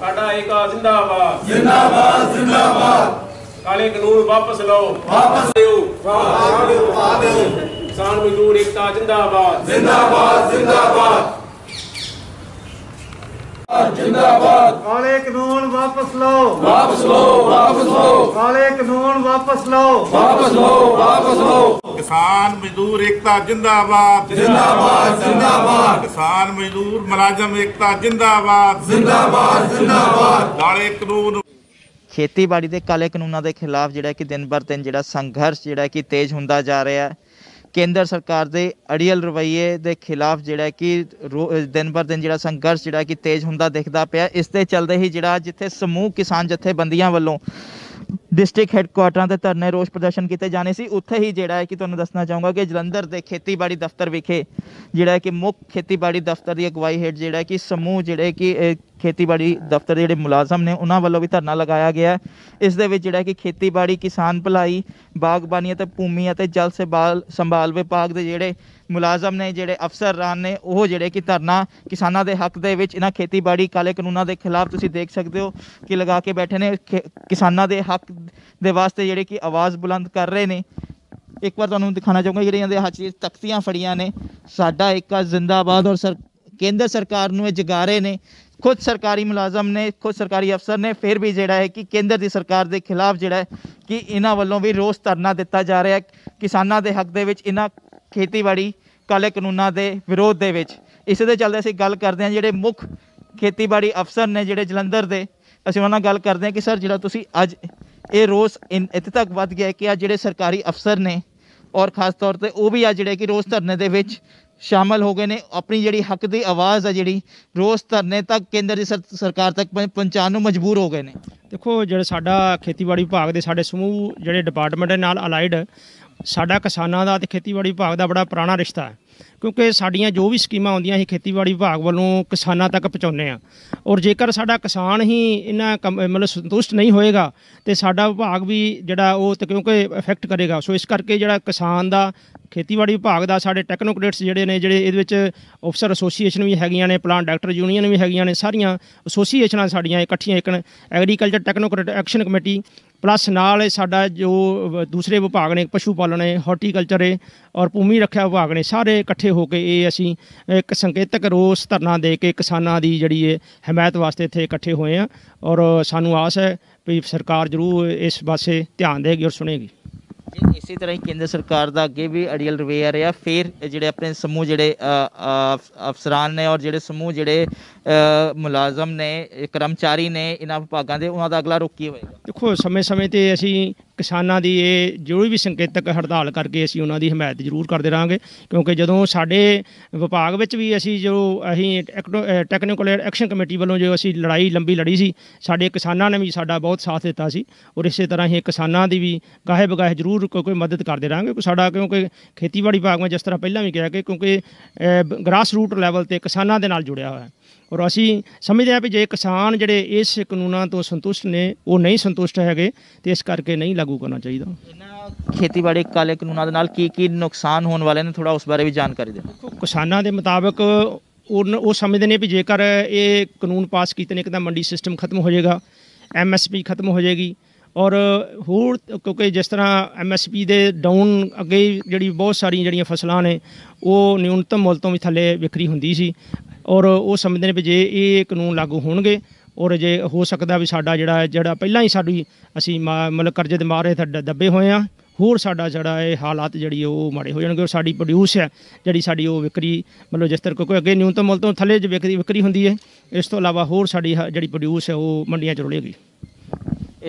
ਸਾਡਾ ਏਕਾ ਜ਼ਿੰਦਾਬਾਦ ਜ਼ਿੰਦਾਬਾਦ ਜ਼ਿੰਦਾਬਾਦ ਕਾਲੇ ਕਾਨੂੰਨ ਵਾਪਸ ਲਓ ਵਾਪਸ ਦਿਓ ਵਾਪਸ ਦਿਓ ਵਾਪਸ ਦਿਓ ਕਿਸਾਨ ਮਜ਼ਦੂਰ ਏਕਤਾ ਜ਼ਿੰਦਾਬਾਦ ਜ਼ਿੰਦਾਬਾਦ ਜ਼ਿੰਦਾਬਾਦ ਜ਼ਿੰਦਾਬਾਦ ਕਾਲੇ ਕਾਨੂੰਨ ਵਾਪਸ ਲਓ ਵਾਪਸ ਲਓ ਵਾਪਸ ਲਓ ਕਾਲੇ ਕਾਨੂੰਨ ਵਾਪਸ ਲਓ ਵਾਪਸ ਲਓ ਵਾਪਸ ਲਓ ਕਿਸਾਨ ਮਜ਼ਦੂਰ ਇਕਤਾ ਜਿੰਦਾਬਾਦ ਜਿੰਦਾਬਾਦ ਜਿੰਦਾਬਾਦ ਕਿਸਾਨ ਮਜ਼ਦੂਰ ਮਲਾਜਮ ਇਕਤਾ ਜਿੰਦਾਬਾਦ ਜਿੰਦਾਬਾਦ ਜਿੰਦਾਬਾਦ ਕਾਲੇ ਕਾਨੂੰਨ ਖੇਤੀਬਾੜੀ ਦੇ ਕਾਲੇ ਕਾਨੂੰਨਾਂ ਦੇ ਖਿਲਾਫ ਜਿਹੜਾ ਕਿ ਦਿਨ ਬਰ ਦਿਨ ਜਿਹੜਾ ਸੰਘਰਸ਼ ਜਿਹੜਾ ਕਿ ਤੇਜ਼ ਹੁੰਦਾ ਜਾ ਰਿਹਾ ਹੈ ਕੇਂਦਰ ਸਰਕਾਰ ਦੇ ਅੜੀਅਲ ਰਵਈਏ ਦੇ ਖਿਲਾਫ ਜਿਹੜਾ ਕਿ ਦਿਨ ਬਰ ਦਿਨ ਜਿਹੜਾ ਸੰਘਰਸ਼ ਜਿਹੜਾ ਕਿ ਤੇਜ਼ ਹੁੰਦਾ ਦਿਖਦਾ ਪਿਆ ਇਸ ਦੇ ਚੱਲਦੇ ਹੀ ਜਿਹੜਾ ਜਿੱਥੇ ਸਮੂਹ ਕਿਸਾਨ ਜਥੇਬੰਦੀਆਂ ਵੱਲੋਂ ਡਿਸਟ੍ਰਿਕਟ ਹੈੱਡਕੁਆਟਰਾਂ ਤੇ ਧਰਨੇ ਰੋਸ ਪ੍ਰਦਰਸ਼ਨ ਕੀਤੇ ਜਾਣੇ ਸੀ ਉੱਥੇ ਹੀ ਜਿਹੜਾ ਹੈ ਕਿ ਤੁਹਾਨੂੰ ਦੱਸਣਾ ਚਾਹੂੰਗਾ ਕਿ ਜਲੰਧਰ ਦੇ ਖੇਤੀਬਾੜੀ ਦਫ਼ਤਰ ਵਿਖੇ ਜਿਹੜਾ ਹੈ ਕਿ ਮੁੱਖ ਖੇਤੀਬਾੜੀ ਦਫ਼ਤਰ ਦੀ ਅਗਵਾਈ ਹੇਠ ਜਿਹੜਾ ਹੈ ਕਿ ਸਮੂਹ ਜਿਹੜੇ ਕਿ ਖੇਤੀਬਾੜੀ ਦਫ਼ਤਰ ਦੇ ਜਿਹੜੇ ਮੁਲਾਜ਼ਮ ਨੇ ਉਹਨਾਂ ਵੱਲੋਂ ਵੀ ਧਰਨਾ ਲਗਾਇਆ ਗਿਆ ਇਸ ਦੇ ਵਿੱਚ ਜਿਹੜਾ ਕਿ ਖੇਤੀਬਾੜੀ ਕਿਸਾਨ ਭਲਾਈ ਬਾਗਬਾਨੀ ਅਤੇ ਭੂਮੀ ਅਤੇ ਜਲ ਸੰਭਾਲ ਵਿਭਾਗ ਦੇ ਜਿਹੜੇ ਮੁਲਾਜ਼ਮ ਨੇ ਜਿਹੜੇ ਅਫਸਰ ਰਾਨ ਨੇ ਉਹ ਜਿਹੜੇ ਕਿ ਧਰਨਾ ਕਿਸਾਨਾਂ ਦੇ ਹੱਕ ਦੇ ਵਿੱਚ ਇਹਨਾਂ ਖੇਤੀਬਾੜੀ ਕਾਲੇ ਕਾਨੂੰਨਾਂ ਦੇ ਖਿਲਾਫ ਤੁਸੀਂ ਦੇਖ ਸਕਦੇ ਹੋ ਕਿ ਲਗਾ ਕੇ ਬੈਠੇ ਨੇ ਕਿਸਾਨਾਂ ਦੇ ਹੱਕ ਦੇ ਵਾਸਤੇ ਜਿਹੜੇ ਕਿ ਆਵਾਜ਼ ਬੁਲੰਦ ਕਰ ਰਹੇ ਨੇ ਇੱਕ ਵਾਰ ਤੁਹਾਨੂੰ ਦਿਖਾਣਾ ਚਾਹੂੰਗਾ ਜਿਹੜੀਆਂ ਦੇ ਹੱਥ 'ਚ ਤਖਤੀਆਂ ਫੜੀਆਂ ਨੇ ਸਾਡਾ ਇੱਕਾ ਜ਼ਿੰਦਾਬਾਦ ਔਰ ਸਰ ਕੇਂਦਰ ਸਰਕਾਰ ਨੂੰ ਇਹ ਜਗਾ ਰਹੇ ਨੇ ਖੁਦ ਸਰਕਾਰੀ ਮੁਲਾਜ਼ਮ ਨੇ ਖੁਦ ਸਰਕਾਰੀ ਅਫਸਰ ਨੇ ਫਿਰ ਵੀ ਜਿਹੜਾ ਹੈ ਕਿ ਕੇਂਦਰ ਦੀ ਸਰਕਾਰ ਦੇ ਖਿਲਾਫ ਜਿਹੜਾ ਹੈ ਕਿ ਇਹਨਾਂ ਵੱਲੋਂ ਵੀ ਰੋਸ ਧਰਨਾ ਦਿੱਤਾ ਜਾ ਰਿਹਾ ਹੈ ਕਿਸਾਨਾਂ ਦੇ ਹੱਕ ਦੇ ਵਿੱਚ ਇਹਨਾਂ ਖੇਤੀਬਾੜੀ ਕਾਲੇ ਕਾਨੂੰਨਾਂ ਦੇ ਵਿਰੋਧ ਦੇ ਵਿੱਚ ਇਸੇ ਦੇ ਚੱਲਦੇ ਅਸੀਂ ਗੱਲ ਕਰਦੇ ਹਾਂ ਜਿਹੜੇ ਮੁੱਖ ਖੇਤੀਬਾੜੀ ਅਫਸਰ ਨੇ ਜਿਹੜੇ ਜਲੰਧਰ ਦੇ ਅਸੀਂ ਉਹਨਾਂ ਨਾਲ ਗੱਲ ਕਰਦੇ ਹਾਂ ਕਿ ਸਰ ਜਿਹੜਾ ਤੁਸੀਂ ਅੱਜ ਇਹ ਰੋਸ ਇੱਥੇ ਤੱਕ ਵੱਧ ਗਿਆ ਕਿ ਆ ਜਿਹੜੇ ਸਰਕਾਰੀ ਅਫਸਰ ਨੇ ਔਰ ਖਾਸ ਤੌਰ ਤੇ ਉਹ ਵੀ ਆ ਜਿਹੜੇ ਕਿ ਰੋਸ ਧਰਨੇ ਦੇ ਵਿੱਚ ਸ਼ਾਮਲ ਹੋ ਗਏ ਨੇ ਆਪਣੀ ਜਿਹੜੀ ਹੱਕ ਦੀ ਆਵਾਜ਼ ਆ ਜਿਹੜੀ ਰੋਸ ਧਰਨੇ ਤੱਕ ਕੇਂਦਰ ਦੀ ਸਰਕਾਰ ਤੱਕ ਪਹੁੰਚਾਉਣ ਨੂੰ ਮਜਬੂਰ ਹੋ ਗਏ ਨੇ ਦੇਖੋ ਜਿਹੜਾ ਸਾਡਾ ਖੇਤੀਬਾੜੀ ਵਿਭਾਗ ਦੇ ਸਾਡੇ ਸਮੂਹ ਜਿਹੜੇ ਡਿਪਾਰਟਮੈਂਟ ਨਾਲ ਅਲਾਈਡ ਸਾਡਾ ਕਿਸਾਨਾਂ ਦਾ ਤੇ ਖੇਤੀਬਾੜੀ ਵਿਭਾਗ ਦਾ ਬੜਾ ਪੁਰਾਣਾ ਰਿਸ਼ਤਾ ਹੈ ਕਿਉਂਕਿ ਸਾਡੀਆਂ ਜੋ ਵੀ ਸਕੀਮਾਂ ਆਉਂਦੀਆਂ ਅਸੀਂ ਖੇਤੀਬਾੜੀ ਵਿਭਾਗ ਵੱਲੋਂ ਕਿਸਾਨਾਂ ਤੱਕ ਪਹੁੰਚਾਉਂਦੇ ਆ ਔਰ ਜੇਕਰ ਸਾਡਾ ਕਿਸਾਨ ਹੀ ਇਹਨਾਂ ਮਤਲਬ ਸੰਤੁਸ਼ਟ ਨਹੀਂ ਹੋਏਗਾ ਤੇ ਸਾਡਾ ਵਿਭਾਗ ਵੀ ਜਿਹੜਾ ਉਹ ਤੇ ਕਿਉਂਕਿ ਇਫੈਕਟ ਕਰੇਗਾ ਸੋ ਇਸ ਕਰਕੇ ਜਿਹੜਾ ਕਿਸਾਨ ਦਾ ਖੇਤੀਬਾੜੀ ਵਿਭਾਗ ਦਾ ਸਾਡੇ ਟੈਕਨੋਕ੍ਰੇਟਸ ਜਿਹੜੇ ਨੇ ਜਿਹੜੇ ਇਹਦੇ ਵਿੱਚ ਅਫਸਰ ਐਸੋਸੀਏਸ਼ਨ ਵੀ ਹੈਗੀਆਂ ਨੇ ਪਲਾਂਟ ਡਾਕਟਰ ਯੂਨੀਅਨ ਵੀ ਹੈਗੀਆਂ ਨੇ ਸਾਰੀਆਂ ਐਸੋਸੀਏਸ਼ਨਾਂ ਸਾਡੀਆਂ ਇਕੱਠੀਆਂ ਇੱਕ agriculture technocrat action committee plus ਨਾਲ ਸਾਡਾ ਜੋ ਦੂਸਰੇ ਵਿਭਾਗ ਨੇ ਪਸ਼ੂ ਪਾਲਣ ਹੈ ਹਾਰਟੀਕਲਚਰ ਹੈ ਔਰ ਭੂਮੀ ਰੱਖਿਆ ਵਿਭਾਗ ਨੇ ਸਾਰੇ ਇਕੱਠੇ ਹੋ ਕੇ ਇਹ ਅਸੀਂ ਇੱਕ ਸੰਕੇਤਕ ਰੋਸ ਧਰਨਾ ਦੇ ਕੇ ਕਿਸਾਨਾਂ ਦੀ ਜਿਹੜੀ ਹੈ ਹਮਾਇਤ ਵਾਸਤੇ ਇੱਥੇ ਇਕੱਠੇ ਹੋਏ ਆ ਔਰ ਸਾਨੂੰ ਆਸ ਹੈ ਕਿ ਸਰਕਾਰ ਜ਼ਰੂਰ ਇਸ ਪਾਸੇ ਧਿਆਨ ਦੇਗੀ ਔਰ ਸੁਣੇਗੀ ਜੇ ਇਸੇ ਤਰ੍ਹਾਂ ਹੀ ਕੇਂਦਰ ਸਰਕਾਰ ਦਾ ਅੱਗੇ ਵੀ ਅੜੀਅਲ ਆ ਰਿਹਾ ਫਿਰ ਜਿਹੜੇ ਆਪਣੇ ਸਮੂਹ ਜਿਹੜੇ ਅਫਸਰਾਨ ਨੇ ਔਰ ਜਿਹੜੇ ਸਮੂਹ ਜਿਹੜੇ ਮੁਲਾਜ਼ਮ ਨੇ ਕਰਮਚਾਰੀ ਨੇ ਇਹਨਾਂ ਵਿਭਾਗਾਂ ਦੇ ਉਹਨਾਂ ਦਾ ਅਗਲਾ ਰੁਕੀ ਹੋਏਗਾ ਦੇਖੋ ਸਮੇਂ-ਸਮੇਂ ਤੇ ਅਸੀਂ ਕਿਸਾਨਾਂ ਦੀ ਇਹ ਜਿਹੜੀ ਵੀ ਸੰਕੇਤਕ ਹੜਤਾਲ ਕਰਕੇ ਅਸੀਂ ਉਹਨਾਂ ਦੀ ਹਮਾਇਤ ਜ਼ਰੂਰ ਕਰਦੇ ਰਹਾਂਗੇ ਕਿਉਂਕਿ ਜਦੋਂ ਸਾਡੇ ਵਿਭਾਗ ਵਿੱਚ ਵੀ ਅਸੀਂ ਜੋ ਅਸੀਂ ਟੈਕਨੀਕਲ ਐਕਸ਼ਨ ਕਮੇਟੀ ਵੱਲੋਂ ਜੋ ਅਸੀਂ ਲੜਾਈ ਲੰਬੀ ਲੜੀ ਸੀ ਸਾਡੇ ਕਿਸਾਨਾਂ ਨੇ ਵੀ ਸਾਡਾ ਬਹੁਤ ਸਾਥ ਦਿੱਤਾ ਸੀ ਔਰ ਇਸੇ ਤਰ੍ਹਾਂ ਹੀ ਕਿਸਾਨਾਂ ਦੀ ਵੀ ਗਾਹੇ ਬਗਾਹੇ ਜ਼ਰੂਰ ਕੋਈ ਮਦਦ ਕਰਦੇ ਰਹਾਂਗੇ ਕਿ ਸਾਡਾ ਕਿਉਂਕਿ ਖੇਤੀਬਾੜੀ ਵਿਭਾਗ ਮੈਂ ਜਿਸ ਤਰ੍ਹਾਂ ਪਹਿਲਾਂ ਵੀ ਕਿਹਾ ਕਿ ਕਿਉਂਕਿ ਗ੍ਰਾਸ ਰੂਟ ਲੈਵਲ ਤੇ ਕਿਸਾਨਾਂ ਦੇ ਨਾਲ ਜੁੜਿਆ ਹੋਇਆ ਹੈ ਔਰ ਅਸੀਂ ਸਮਝਦੇ ਹਾਂ ਵੀ ਜੇ ਕਿਸਾਨ ਜਿਹੜੇ ਇਸ ਕਾਨੂੰਨਾਂ ਤੋਂ ਸੰਤੁਸ਼ਟ ਨੇ ਉਹ ਨਹੀਂ ਸੰਤੁਸ਼ਟ ਹੈਗੇ ਤੇ ਇਸ ਕਰਕੇ ਨਹੀਂ ਲਾਗੂ ਕਰਨਾ ਚਾਹੀਦਾ ਖੇਤੀਬਾੜੀ ਕਾਲੇ ਕਾਨੂੰਨਾਂ ਦੇ ਨਾਲ ਕੀ ਕੀ ਨੁਕਸਾਨ ਹੋਣ ਵਾਲੇ ਨੇ ਥੋੜਾ ਉਸ ਬਾਰੇ ਵੀ ਜਾਣਕਾਰੀ ਦੇ ਕਿਸਾਨਾਂ ਦੇ ਮੁਤਾਬਕ ਉਹ ਸਮਝਦੇ ਨੇ ਵੀ ਜੇਕਰ ਇਹ ਕਾਨੂੰਨ ਪਾਸ ਕੀਤੇ ਨੇ ਇੱਕ ਤਾਂ ਮੰਡੀ ਸਿਸਟਮ ਖਤਮ ਹੋ ਜਾਏਗਾ ਐਮਐਸਪੀ ਖਤਮ ਹੋ ਜਾਏਗੀ ਔਰ ਹੋਰ ਕਿਉਂਕਿ ਜਿਸ ਤਰ੍ਹਾਂ ਐਮਐਸਪੀ ਦੇ ਡਾਊਨ ਅੱਗੇ ਜਿਹੜੀ ਬਹੁਤ ਸਾਰੀਆਂ ਜਿਹੜੀਆਂ ਫਸਲਾਂ ਨੇ ਉਹ ਨਿਊਨਤਮ ਮੁੱਲ ਤੋਂ ਵੀ ਥੱਲੇ ਵਿਕਰੀ ਹੁੰਦੀ ਸੀ ਔਰ ਉਹ ਸਮਝਦੇ ਨੇ ਵੀ ਜੇ ਇਹ ਕਾਨੂੰਨ ਲਾਗੂ ਹੋਣਗੇ ਔਰ ਜੇ ਹੋ ਸਕਦਾ ਵੀ ਸਾਡਾ ਜਿਹੜਾ ਜਿਹੜਾ ਪਹਿਲਾਂ ਹੀ ਸਾਡੀ ਅਸੀਂ ਮਤਲਬ ਕਰਜ਼ੇ ਦੇ ਮਾਰੇ ਦੱਬੇ ਹੋਏ ਆ ਹੋਰ ਸਾਡਾ ਜਿਹੜਾ ਇਹ ਹਾਲਾਤ ਜਿਹੜੀ ਉਹ ਮਾੜੇ ਹੋ ਜਾਣਗੇ ਔਰ ਸਾਡੀ ਪ੍ਰੋਡਿਊਸ ਹੈ ਜਿਹੜੀ ਸਾਡੀ ਉਹ ਵਿਕਰੀ ਮਤਲਬ ਜਿਸ ਤਰ੍ਹਾਂ ਕੋਈ ਅੱਗੇ ਨਿਊਨਤਮ ਮੁੱਲ ਤੋਂ ਥੱਲੇ ਜਿ ਵਿਕਰੀ ਹੁੰਦੀ ਹੈ ਇਸ ਤੋਂ ਇਲਾਵਾ ਹੋਰ ਸਾਡੀ ਜਿਹੜੀ ਪ੍ਰੋਡਿਊਸ ਹੈ ਉਹ ਮੰਡੀਆਂ 'ਚ ਰੁਲੇਗੀ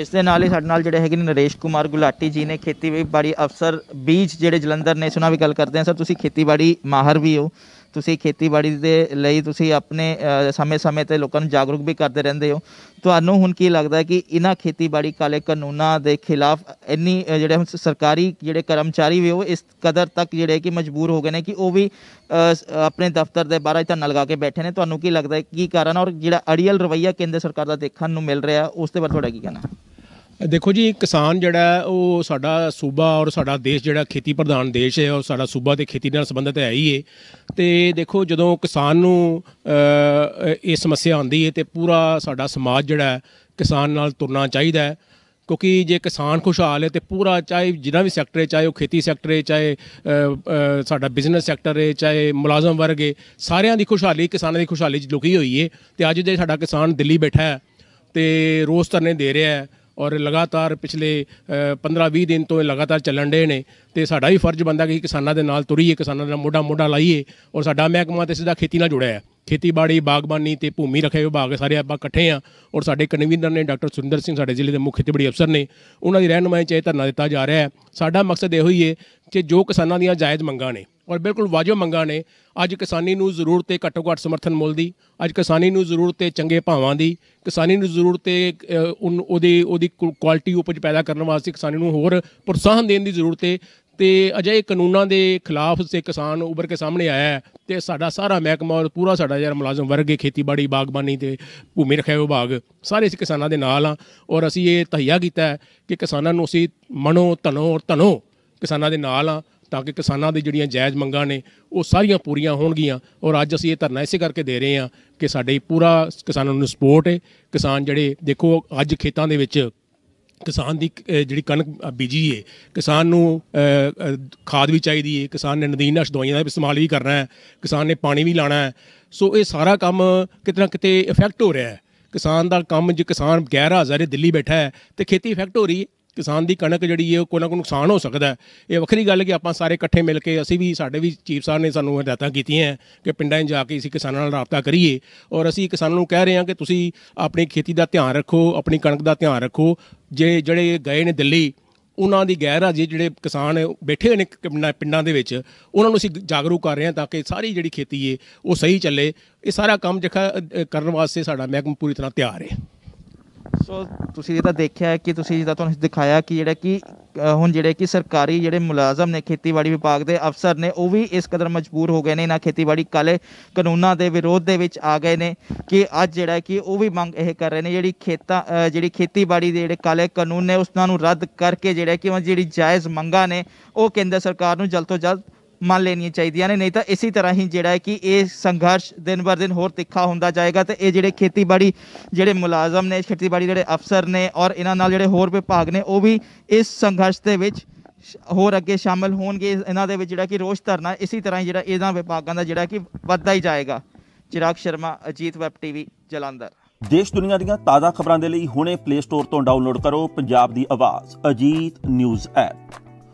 ਇਸ ਦੇ ਨਾਲ ਹੀ ਸਾਡੇ ਨਾਲ ਜਿਹੜੇ ਹੈਗੇ ਨੇ ਨਰੇਸ਼ ਕੁਮਾਰ ਗੁਲਾਟੀ ਜੀ ਨੇ ਖੇਤੀਬਾੜੀ ਅਫਸਰ ਬੀਜ ਜਿਹੜੇ ਜਲੰਧਰ ਨੇ ਸੁਣਾ ਵੀ ਗੱਲ ਕਰਦੇ ਆ ਸਰ ਤੁਸੀਂ ਖੇਤੀਬਾੜੀ ਮਾਹਰ ਵੀ ਹੋ ਤੁਸੀਂ ਖੇਤੀਬਾੜੀ ਦੇ ਲਈ ਤੁਸੀਂ ਆਪਣੇ ਸਮੇਂ-ਸਮੇਂ ਤੇ ਲੋਕਾਂ ਨੂੰ ਜਾਗਰੂਕ ਵੀ ਕਰਦੇ ਰਹਿੰਦੇ ਹੋ ਤੁਹਾਨੂੰ ਹੁਣ ਕੀ ਲੱਗਦਾ ਕਿ ਇਹਨਾਂ ਖੇਤੀਬਾੜੀ ਕਾਲੇ ਕਾਨੂੰਨਾਂ ਦੇ ਖਿਲਾਫ ਇੰਨੀ ਜਿਹੜੇ ਸਰਕਾਰੀ ਜਿਹੜੇ ਕਰਮਚਾਰੀ ਵੀ ਉਹ ਇਸ ਕਦਰ ਤੱਕ ਜਿਹੜੇ ਕਿ ਮਜਬੂਰ ਹੋ ਗਏ ਨੇ ਕਿ ਉਹ ਵੀ ਆਪਣੇ ਦਫ਼ਤਰ ਦੇ ਬਾਹਰ ਇੱਥੇ ਨਲਗਾ ਕੇ ਬੈਠੇ ਨੇ ਤੁਹਾਨੂੰ ਕੀ ਲੱਗਦਾ ਕੀ ਕਾਰਨ ਔਰ ਜਿਹੜਾ ਅੜੀਅਲ ਰਵਈਆ ਕੇਂਦਰ ਸਰਕਾਰ ਦਾ ਦੇਖਣ ਨੂੰ ਮਿਲ ਰਿਹਾ ਉਸ ਤੇ ਬਾਰੇ ਤੁਹਾਡਾ ਕੀ ਕਹਿਣਾ ਹੈ ਦੇਖੋ ਜੀ ਕਿਸਾਨ ਜਿਹੜਾ ਉਹ ਸਾਡਾ ਸੂਬਾ ਔਰ ਸਾਡਾ ਦੇਸ਼ ਜਿਹੜਾ ਖੇਤੀ ਪ੍ਰਧਾਨ ਦੇਸ਼ ਹੈ ਔਰ ਸਾਡਾ ਸੂਬਾ ਤੇ ਖੇਤੀ ਨਾਲ ਸੰਬੰਧਿਤ ਹੈ ਹੀ ਹੈ ਤੇ ਦੇਖੋ ਜਦੋਂ ਕਿਸਾਨ ਨੂੰ ਇਹ ਸਮੱਸਿਆ ਆਉਂਦੀ ਹੈ ਤੇ ਪੂਰਾ ਸਾਡਾ ਸਮਾਜ ਜਿਹੜਾ ਕਿਸਾਨ ਨਾਲ ਤੁਰਨਾ ਚਾਹੀਦਾ ਹੈ ਕਿਉਂਕਿ ਜੇ ਕਿਸਾਨ ਖੁਸ਼ਹਾਲ ਹੈ ਤੇ ਪੂਰਾ ਚਾਹੇ ਜਿੰਨਾ ਵੀ ਸੈਕਟਰ ਹੈ ਚਾਹੇ ਉਹ ਖੇਤੀ ਸੈਕਟਰ ਹੈ ਚਾਹੇ ਸਾਡਾ ਬਿਜ਼ਨਸ ਸੈਕਟਰ ਹੈ ਚਾਹੇ ਮੁਲਾਜ਼ਮ ਵਰਗ ਹੈ ਸਾਰਿਆਂ ਦੀ ਖੁਸ਼ਹਾਲੀ ਕਿਸਾਨਾਂ ਦੀ ਖੁਸ਼ਹਾਲੀ ਚ ਲੁਕੀ ਹੋਈ ਹੈ ਤੇ ਅੱਜ ਜੇ ਸਾਡਾ ਕਿਸਾਨ ਦਿੱਲੀ ਬੈਠਾ ਹੈ ਤੇ ਰੋਸ ਧਰਨੇ ਦੇ ਰਿਹਾ ਹੈ ਔਰ ਲਗਾਤਾਰ ਪਿਛਲੇ 15-20 ਦਿਨ ਤੋਂ ਇਹ ਲਗਾਤਾਰ ਚੱਲਣ ਦੇ ਨੇ ਤੇ ਸਾਡਾ ਵੀ ਫਰਜ਼ ਬੰਦਾ ਕਿ ਕਿਸਾਨਾਂ ਦੇ ਨਾਲ ਤੁਰੀਏ ਕਿਸਾਨਾਂ ਦਾ ਮੋਢਾ ਮੋਢਾ ਲਾਈਏ ਔਰ ਸਾਡਾ ਮਹਿਕਮਾ ਤੇ ਸਿੱਧਾ ਖੇਤੀ ਨਾਲ ਜੁੜਿਆ ਹੈ ਖੇਤੀਬਾੜੀ ਬਾਗਬਾਨੀ ਤੇ ਭੂਮੀ ਰੱਖਿਆ ਵਿਭਾਗ ਸਾਰੇ ਆਪਾਂ ਇਕੱਠੇ ਆ ਔਰ ਸਾਡੇ ਕਨਵੀਨਰ ਨੇ ਡਾਕਟਰ ਸੁਰਿੰਦਰ ਸਿੰਘ ਸਾਡੇ ਜ਼ਿਲ੍ਹੇ ਦੇ ਮੁੱਖ ਖੇਤੀਬਾੜੀ ਅਫਸਰ ਨੇ ਉਹਨਾਂ ਦੀ ਰਹਿਨਮਾਈ ਚ ਇਹ ਧਰਨਾ ਦਿੱਤਾ ਜਾ ਰਿਹਾ ਹੈ ਸਾਡਾ ਮਕਸਦ ਇਹੋ ਹੀ ਹੈ ਕਿ ਜੋ ਕਿਸਾਨਾਂ ਦੀਆਂ ਜਾਇਜ਼ ਮੰਗਾਂ ਨੇ ਔਰ ਬਿਲਕੁਲ ਵਾਜਬ ਮੰਗਾਂ ਨੇ ਅੱਜ ਕਿਸਾਨੀ ਨੂੰ ਜ਼ਰੂਰ ਤੇ ਘੱਟੋ ਘੱਟ ਸਮਰਥਨ ਮੁੱਲ ਦੀ ਅੱਜ ਕਿਸਾਨੀ ਨੂੰ ਜ਼ਰੂਰ ਤੇ ਚੰਗੇ ਭਾਵਾਂ ਦੀ ਕਿਸਾਨੀ ਨੂੰ ਜ਼ਰੂਰ ਤੇ ਉਹਦੀ ਉਹਦੀ ਕੁਆਲਿਟੀ ਉਪਜ ਪੈਦਾ ਕਰਨ ਵਾਸਤੇ ਕਿਸਾਨੀ ਨੂੰ ਹੋਰ ਪ੍ਰੋਤਸਾਹਨ ਦੇਣ ਦੀ ਜ਼ਰੂਰਤ ਹੈ ਤੇ ਅਜੇ ਕਾਨੂੰਨਾਂ ਦੇ ਖਿਲਾਫ ਸੇ ਕਿਸਾਨ ਉੱਭਰ ਕੇ ਸਾਹਮਣੇ ਆਇਆ ਤੇ ਸਾਡਾ ਸਾਰਾ ਮਹਿਕਮਾ ਔਰ ਪੂਰਾ ਸਾਡਾ ਯਾਰ ਮੁਲਾਜ਼ਮ ਵਰਗ ਖੇਤੀਬਾੜੀ ਬਾਗਬਾਨੀ ਤੇ ਭੂਮੀ ਰਖਿਆ ਵਿਭਾਗ ਸਾਰੇ ਇਸ ਕਿਸਾਨਾਂ ਦੇ ਨਾਲ ਆ ਔਰ ਅਸੀਂ ਇਹ ਤਹੀਆ ਕੀਤਾ ਕਿ ਕਿਸਾਨਾਂ ਨੂੰ ਅਸੀਂ ਮਨੋ ਧਨੋ ਔਰ ਧਨੋ ਕਿਸਾਨਾਂ ਦੇ ਨਾਲ ਆ ਤਾਂ ਕਿ ਕਿਸਾਨਾਂ ਦੀ ਜਿਹੜੀਆਂ ਜਾਇਜ਼ ਮੰਗਾਂ ਨੇ ਉਹ ਸਾਰੀਆਂ ਪੂਰੀਆਂ ਹੋਣਗੀਆਂ ਔਰ ਅੱਜ ਅਸੀਂ ਇਹ ਧਰਨਾ ਇਸੇ ਕਰਕੇ ਦੇ ਰਹੇ ਹਾਂ ਕਿ ਸਾਡੇ ਪੂਰਾ ਕਿਸਾਨਾਂ ਨੂੰ ਸਪੋਰਟ ਹੈ ਕਿਸਾਨ ਜਿਹੜੇ ਦੇਖੋ ਅੱਜ ਖੇਤਾਂ ਦੇ ਵਿੱਚ ਕਿਸਾਨ ਦੀ ਜਿਹੜੀ ਕਣਕ ਬੀਜੀ ਏ ਕਿਸਾਨ ਨੂੰ ਖਾਦ ਵੀ ਚਾਹੀਦੀ ਏ ਕਿਸਾਨ ਨੇ ਨਦੀਨਸ਼ ਦਵਾਈਆਂ ਦਾ ਇਸਤੇਮਾਲ ਵੀ ਕਰਨਾ ਹੈ ਕਿਸਾਨ ਨੇ ਪਾਣੀ ਵੀ ਲਾਣਾ ਹੈ ਸੋ ਇਹ ਸਾਰਾ ਕੰਮ ਕਿਤਨਾ ਕਿਤੇ ਇਫੈਕਟ ਹੋ ਰਿਹਾ ਹੈ ਕਿਸਾਨ ਦਾ ਕੰਮ ਜੇ ਕਿਸਾਨ ਗੈਰ ਹਾਜ਼ਰ ਹੈ ਦਿੱਲੀ ਬੈਠਾ ਹੈ ਤੇ ਖੇਤੀ ਇਫੈਕਟ ਹੋ ਰਹੀ ਹੈ ਕਿਸਾਨ ਦੀ ਕਣਕ ਜਿਹੜੀ ਹੈ ਉਹ ਕੋਈ ਨਾ ਕੋਈ ਨੁਕਸਾਨ ਹੋ ਸਕਦਾ ਇਹ ਵੱਖਰੀ ਗੱਲ ਕਿ ਆਪਾਂ ਸਾਰੇ ਇਕੱਠੇ ਮਿਲ ਕੇ ਅਸੀਂ ਵੀ ਸਾਡੇ ਵੀ ਚੀਫ ਸਾਹਿਬ ਨੇ ਸਾਨੂੰ ਹਦਾਇਤਾਂ ਕੀਤੀਆਂ ਕਿ ਪਿੰਡਾਂ 'ਚ ਜਾ ਕੇ ਅਸੀਂ ਕਿਸਾਨਾਂ ਨਾਲ ਰਾਬਤਾ ਕਰੀਏ ਔਰ ਅਸੀਂ ਕਿਸਾਨਾਂ ਨੂੰ ਕਹਿ ਰਹੇ ਹਾਂ ਕਿ ਤੁਸੀਂ ਆਪਣੀ ਖੇਤੀ ਦਾ ਧਿਆਨ ਰੱਖੋ ਆਪਣੀ ਕਣਕ ਦਾ ਧਿਆਨ ਰੱਖੋ ਜੇ ਜਿਹੜੇ ਗਏ ਨੇ ਦਿੱਲੀ ਉਹਨਾਂ ਦੀ ਗੈਰ ਹਾਜ਼ਰੀ ਜਿਹੜੇ ਕਿਸਾਨ ਬੈਠੇ ਨੇ ਪਿੰਡਾਂ ਦੇ ਵਿੱਚ ਉਹਨਾਂ ਨੂੰ ਅਸੀਂ ਜਾਗਰੂਕ ਕਰ ਰਹੇ ਹਾਂ ਤਾਂ ਕਿ ਸਾਰੀ ਜਿਹੜੀ ਖੇਤੀ ਏ ਉਹ ਸਹੀ ਚੱਲੇ ਇਹ ਸਾਰਾ ਕੰਮ ਜਿਹੜਾ ਕਰਨ ਵਾਸਤੇ ਸਾਡਾ ਮਹਿਕਮਾ ਪੂਰੀ ਤਰ੍ਹਾਂ ਤਿਆਰ ਹੈ ਸੋ ਤੁਸੀਂ ਇਹ ਤਾਂ ਦੇਖਿਆ ਕਿ ਤੁਸੀਂ ਜਿਹਦਾ ਤੁਹਾਨੂੰ ਦਿਖਾਇਆ ਕਿ ਜਿਹੜਾ ਕਿ ਹੁਣ ਜਿਹੜੇ ਕਿ ਸਰਕਾਰੀ ਜਿਹੜੇ ਮੁਲਾਜ਼ਮ ਨੇ ਖੇਤੀਬਾੜੀ ਵਿਭਾਗ ਦੇ ਅਫਸਰ ਨੇ ਉਹ ਵੀ ਇਸ ਕਦਰ ਮਜਬੂਰ ਹੋ ਗਏ ਨੇ ਇਹਨਾਂ ਖੇਤੀਬਾੜੀ ਕਾਲੇ ਕਾਨੂੰਨਾਂ ਦੇ ਵਿਰੋਧ ਦੇ ਵਿੱਚ ਆ ਗਏ ਨੇ ਕਿ ਅੱਜ ਜਿਹੜਾ ਕਿ ਉਹ ਵੀ ਮੰਗ ਇਹ ਕਰ ਰਹੇ ਨੇ ਜਿਹੜੀ ਖੇਤਾਂ ਜਿਹੜੀ ਖੇਤੀਬਾੜੀ ਦੇ ਜਿਹੜੇ ਕਾਲੇ ਕਾਨੂੰਨ ਨੇ ਉਸ ਨੂੰ ਰੱਦ ਕਰਕੇ ਜਿਹੜਾ ਕਿ ਉਹ ਜਿਹੜੀ ਜਾਇਜ਼ ਮੰਗਾਂ ਨੇ ਉਹ ਕੇਂਦਰ ਸਰਕਾਰ ਨੂੰ ਜਲਦ ਤੋਂ ਜਲਦ ਮੰਨ ਲੈਣੀਆਂ ਚਾਹੀਦੀਆਂ ਨੇ ਨਹੀਂ ਤਾਂ ਇਸੇ ਤਰ੍ਹਾਂ ਹੀ ਜਿਹੜਾ ਹੈ ਕਿ ਇਹ ਸੰਘਰਸ਼ ਦਿਨ ਬਰ ਦਿਨ ਹੋਰ ਤਿੱਖਾ ਹੁੰਦਾ ਜਾਏਗਾ ਤੇ ਇਹ ਜਿਹੜੇ ਖੇਤੀਬਾੜੀ ਜਿਹੜੇ ਮੁਲਾਜ਼ਮ ਨੇ ਖੇਤੀਬਾੜੀ ਜਿਹੜੇ ਅਫਸਰ ਨੇ ਔਰ ਇਹਨਾਂ ਨਾਲ ਜਿਹੜੇ ਹੋਰ ਵਿਭਾਗ ਨੇ ਉਹ ਵੀ ਇਸ ਸੰਘਰਸ਼ ਦੇ ਵਿੱਚ ਹੋਰ ਅੱਗੇ ਸ਼ਾਮਲ ਹੋਣਗੇ ਇਹਨਾਂ ਦੇ ਵਿੱਚ ਜਿਹੜਾ ਕਿ ਰੋਸ਼ ਧਰਨਾ ਇਸੇ ਤਰ੍ਹਾਂ ਜਿਹੜਾ ਇਹਨਾਂ ਵਿਭਾਗਾਂ ਦਾ ਜਿਹੜਾ ਕਿ ਵੱਧਦਾ ਹੀ ਜਾਏਗਾ ਚਿਰਾਗ ਸ਼ਰਮਾ ਅਜੀਤ ਵੈਬ ਟੀਵੀ ਜਲੰਧਰ ਦੇਸ਼ ਦੁਨੀਆ ਦੀਆਂ ਤਾਜ਼ਾ ਖਬਰਾਂ ਦੇ ਲਈ ਹੁਣੇ ਪਲੇ ਸਟੋਰ ਤੋਂ ਡਾਊਨਲੋਡ ਕਰੋ ਪੰਜਾਬ ਦੀ ਆਵਾਜ਼ ਅਜੀਤ ਨਿਊਜ਼ ਐਪ